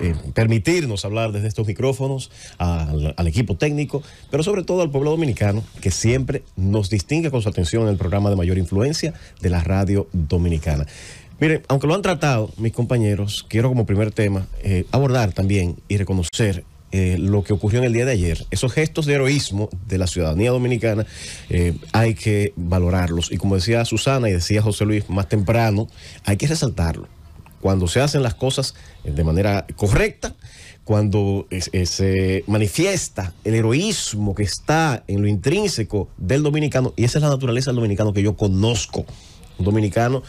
Eh, permitirnos hablar desde estos micrófonos, al, equipo técnico, pero sobre todo al pueblo dominicano, que siempre nos distingue con su atención en el programa de mayor influencia de la radio dominicana. Mire, aunque lo han tratado mis compañeros, quiero como primer tema eh, abordar también y reconocer eh, lo que ocurrió en el día de ayer. Esos gestos de heroísmo de la ciudadanía dominicana hay que valorarlos. Y como decía Susana y decía José Luis más temprano, hay que resaltarlo cuando se hacen las cosas eh, de manera correcta, cuando eh, eh, se manifiesta el heroísmo que está en lo intrínseco del dominicano, y esa es la naturaleza del dominicano que yo conozco. Un dominicano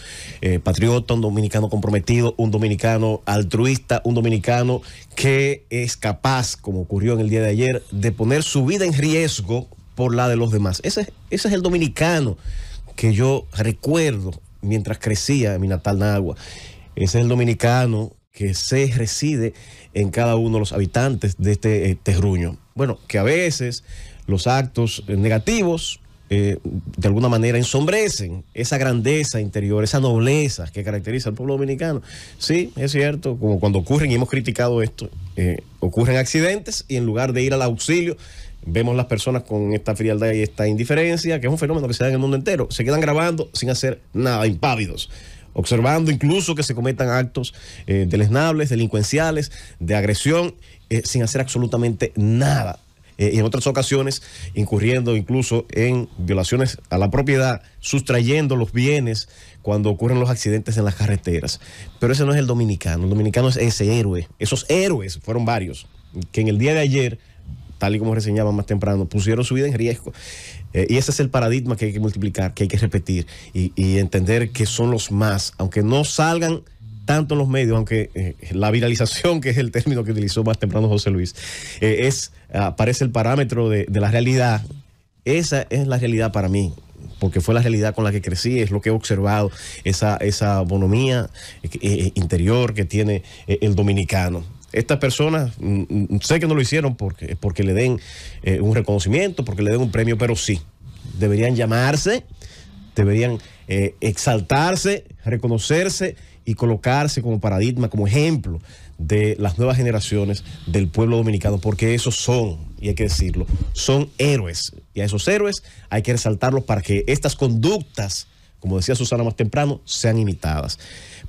patriota, un dominicano comprometido, un dominicano altruista, un dominicano que es capaz, como ocurrió en el día de ayer, de poner su vida en riesgo por la de los demás. Ese, es el dominicano que yo recuerdo mientras crecía en mi natal Nahua... Ese es el dominicano que se reside en cada uno de los habitantes de este eh, terruño. Bueno, que a veces los actos negativos eh, de alguna manera ensombrecen esa grandeza interior, esa nobleza que caracteriza al pueblo dominicano. Sí, es cierto, como cuando ocurren, y hemos criticado esto, eh, ocurren accidentes y en lugar de ir al auxilio, vemos las personas con esta frialdad y esta indiferencia, que es un fenómeno que se da en el mundo entero, se quedan grabando sin hacer nada, impávidos observando incluso que se cometan actos eh, deleznables, delincuenciales, de agresión, eh, sin hacer absolutamente nada. Eh, y en otras ocasiones incurriendo incluso en violaciones a la propiedad, sustrayendo los bienes cuando ocurren los accidentes en las carreteras. Pero ese no es el dominicano, el dominicano es ese héroe, esos héroes fueron varios, que en el día de ayer tal y como reseñaba más temprano, pusieron su vida en riesgo. Eh, y ese es el paradigma que hay que multiplicar, que hay que repetir y, entender que son los más, aunque no salgan tanto en los medios, aunque eh, la viralización, que es el término que utilizó más temprano José Luis, eh, es, ah, parece el parámetro de, la realidad. Esa es la realidad para mí porque fue la realidad con la que crecí, es lo que he observado, esa, esa bonomía interior que tiene el dominicano estas personas, mm, mm, sé que no lo hicieron porque, porque le den eh, un reconocimiento, porque le den un premio, pero sí, deberían llamarse, deberían eh, exaltarse, reconocerse y colocarse como paradigma, como ejemplo de las nuevas generaciones del pueblo dominicano, porque esos son, y hay que decirlo, son héroes. Y a esos héroes hay que resaltarlos para que estas conductas, como decía Susana más temprano, sean imitadas.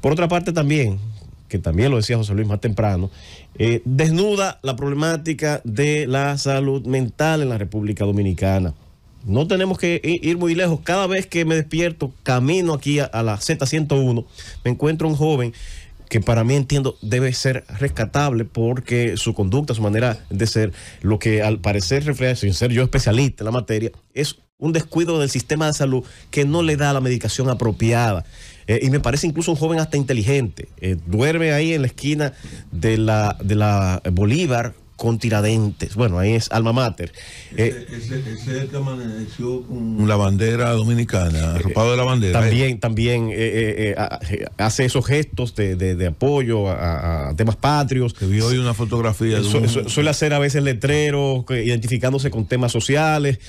Por otra parte también, que también lo decía José Luis más temprano, eh, desnuda la problemática de la salud mental en la República Dominicana. No tenemos que ir muy lejos. Cada vez que me despierto, camino aquí a, a la Z101, me encuentro un joven que para mí entiendo debe ser rescatable porque su conducta, su manera de ser, lo que al parecer refleja, sin ser yo especialista en la materia, es un descuido del sistema de salud que no le da la medicación apropiada. Eh, y me parece incluso un joven hasta inteligente. Eh, duerme ahí en la esquina de de la Bolívar con Tiradentes. Bueno, ahí es Alma Mater. ese, eh, ese, amaneció con la bandera dominicana, eh, arropado de la bandera. También, eh. también hace esos gestos de, apoyo a, temas patrios. vi hoy una fotografía. suele hacer a veces letreros, identificándose con temas sociales.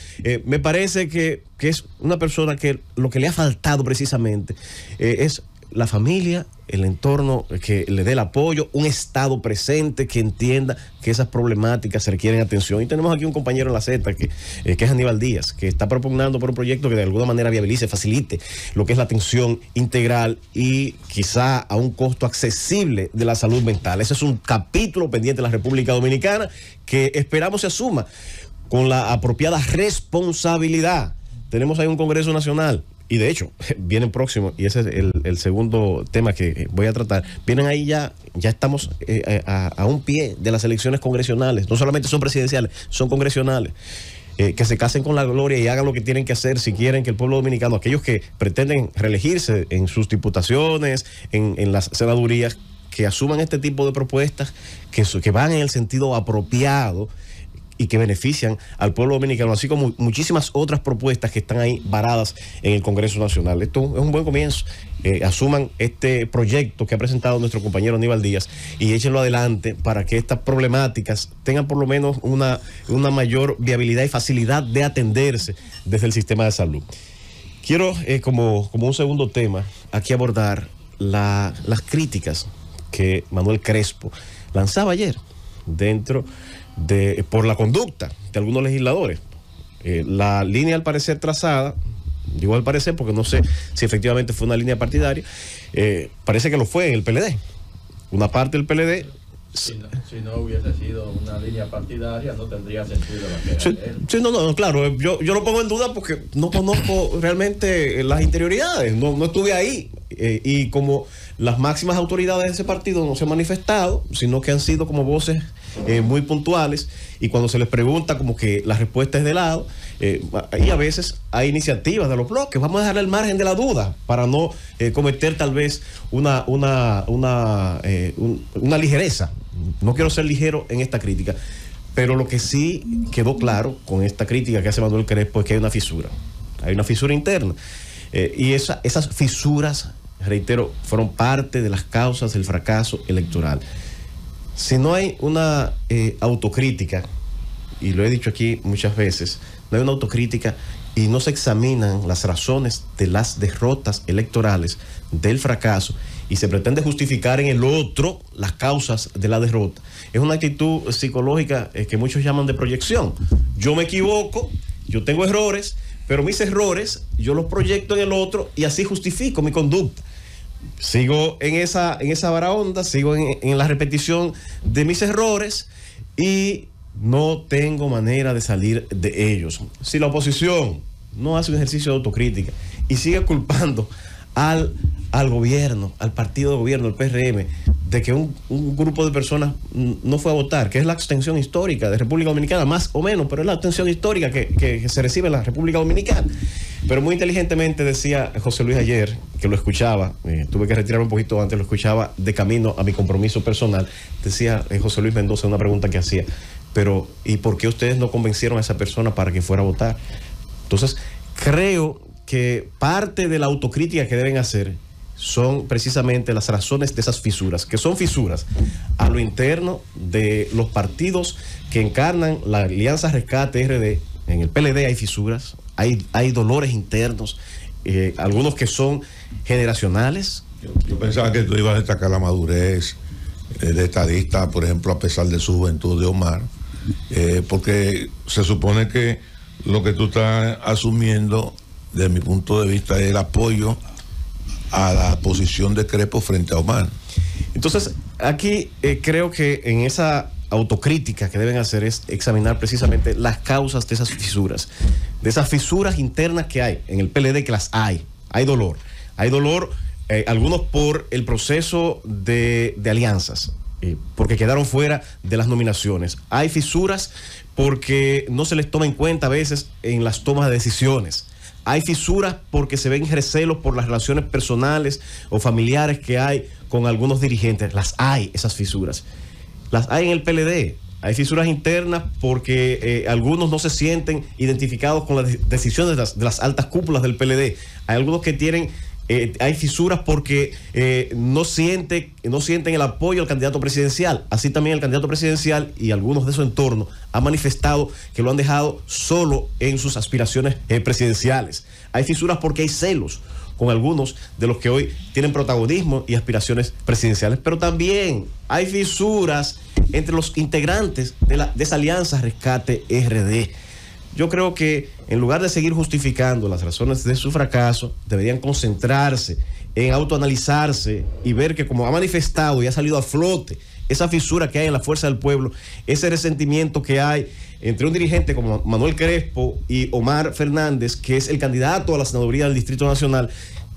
me parece que, que, es una persona que lo que le ha faltado precisamente es la familia, el entorno que le dé el apoyo, un Estado presente que entienda que esas problemáticas requieren atención. Y tenemos aquí un compañero en la Z, eh, que, es Aníbal Díaz, que está propugnando por un proyecto que de alguna manera viabilice, facilite lo que es la atención integral y quizá a un costo accesible de la salud mental. Ese es un capítulo pendiente de la República Dominicana que esperamos se asuma con la apropiada responsabilidad. Tenemos ahí un Congreso Nacional y de hecho, vienen próximos, y ese es el, segundo tema que eh, voy a tratar, vienen ahí ya, ya estamos eh, eh, a, un pie de las elecciones congresionales, no solamente son presidenciales, son congresionales. que se casen con la gloria y hagan lo que tienen que hacer si quieren que el pueblo dominicano, aquellos que pretenden reelegirse en sus diputaciones, en, las senadurías, que asuman este tipo de propuestas, que, que van en el sentido apropiado y que benefician al pueblo dominicano, así como muchísimas otras propuestas que están ahí varadas en el Congreso Nacional. Esto es un buen comienzo. Eh, asuman este proyecto que ha presentado nuestro compañero Aníbal Díaz y échenlo adelante para que estas problemáticas tengan por lo menos una, una mayor viabilidad y facilidad de atenderse desde el sistema de salud. Quiero, eh, como, como un segundo tema, aquí abordar las críticas que Manuel Crespo lanzaba ayer dentro por la conducta de algunos legisladores. Eh, la línea al parecer trazada, digo al parecer porque no sé si efectivamente fue una línea partidaria, eh, parece que lo fue en el PLD. Una parte del PLD si no, hubiese sido una línea partidaria, no tendría sentido la sí, sí, no, no, claro, yo, lo pongo en duda porque no conozco realmente las interioridades, no, no estuve ahí. Eh, y como las máximas autoridades de ese partido no se han manifestado, sino que han sido como voces eh, muy puntuales y cuando se les pregunta como que la respuesta es de lado eh, y a veces hay iniciativas de los bloques, vamos a dejarle el margen de la duda para no eh, cometer tal vez una, una, ligereza. No quiero ser ligero en esta crítica, pero lo que sí quedó claro con esta crítica que hace Manuel Crespo es que hay una fisura, hay una fisura interna. y esa, esas fisuras reitero, fueron parte de las causas del fracaso electoral si no hay una eh, autocrítica, y lo he dicho aquí muchas veces, no hay una autocrítica y no se examinan las razones de las derrotas electorales, del fracaso, y se pretende justificar en el otro las causas de la derrota. Es una actitud psicológica eh, que muchos llaman de proyección. Yo me equivoco, yo tengo errores, pero mis errores yo los proyecto en el otro y así justifico mi conducta sigo en esa, en esa vara sigo en, la repetición de mis errores y no tengo manera de salir de ellos. Si la oposición no hace un ejercicio de autocrítica y sigue culpando al, al gobierno, al partido de gobierno, el PRM, de que un, grupo de personas no fue a votar, que es la abstención histórica de República Dominicana, más o menos, pero es la abstención histórica que se recibe en la República Dominicana. Pero muy inteligentemente decía José Luis ayer, que lo escuchaba, eh, tuve que retirarme un poquito antes, lo escuchaba de camino a mi compromiso personal, decía eh, José Luis Mendoza una pregunta que hacía, pero ¿y por qué ustedes no convencieron a esa persona para que fuera a votar? Entonces, creo que parte de la autocrítica que deben hacer son precisamente las razones de esas fisuras, que son fisuras a lo interno de los partidos que encarnan la Alianza Rescate RD. En el PLD hay fisuras, hay, dolores internos, eh, algunos que son generacionales. Yo, pensaba que tú ibas a destacar la madurez eh, de estadista, por ejemplo, a pesar de su juventud de Omar, eh, porque se supone que lo que tú estás asumiendo, desde mi punto de vista, es el apoyo a la posición de Crepo frente a Omar. Entonces, aquí creo que en esa autocrítica que deben hacer es examinar precisamente las causas de esas fisuras de esas fisuras internas que hay en el PLD, que las hay. Hay dolor. Hay dolor, eh, algunos por el proceso de, alianzas, eh, porque quedaron fuera de las nominaciones. Hay fisuras porque no se les toma en cuenta a veces en las tomas de decisiones. Hay fisuras porque se ven recelos por las relaciones personales o familiares que hay con algunos dirigentes. Las hay, esas fisuras. Las hay en el PLD hay fisuras internas porque eh, algunos no se sienten identificados con las decisiones de las, altas cúpulas del PLD. Hay algunos que tienen eh, hay fisuras porque eh, no, siente, no sienten el apoyo al candidato presidencial. Así también el candidato presidencial y algunos de su entorno han manifestado que lo han dejado solo en sus aspiraciones presidenciales. Hay fisuras porque hay celos con algunos de los que hoy tienen protagonismo y aspiraciones presidenciales. Pero también hay fisuras entre los integrantes de, la, esa alianza Rescate RD. Yo creo que en lugar de seguir justificando las razones de su fracaso, deberían concentrarse en autoanalizarse y ver que como ha manifestado y ha salido a flote esa fisura que hay en la fuerza del pueblo, ese resentimiento que hay entre un dirigente como Manuel Crespo y Omar Fernández, que es el candidato a la senaduría del Distrito Nacional,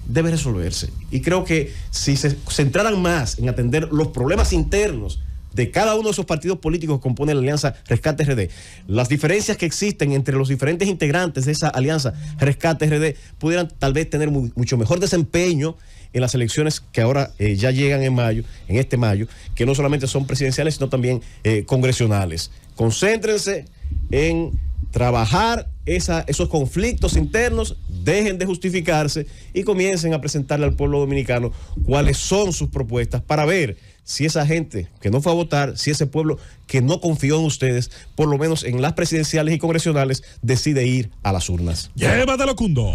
debe resolverse. Y creo que si se centraran más en atender los problemas internos de cada uno de esos partidos políticos que compone la alianza Rescate RD. Las diferencias que existen entre los diferentes integrantes de esa alianza Rescate RD pudieran tal vez tener mucho mejor desempeño en las elecciones que ahora eh, ya llegan en mayo, en este mayo, que no solamente son presidenciales, sino también eh, congresionales. Concéntrense en trabajar esos conflictos internos, dejen de justificarse y comiencen a presentarle al pueblo dominicano cuáles son sus propuestas para ver si esa gente que no fue a votar, si ese pueblo que no confió en ustedes, por lo menos en las presidenciales y congresionales, decide ir a las urnas. de Cundo.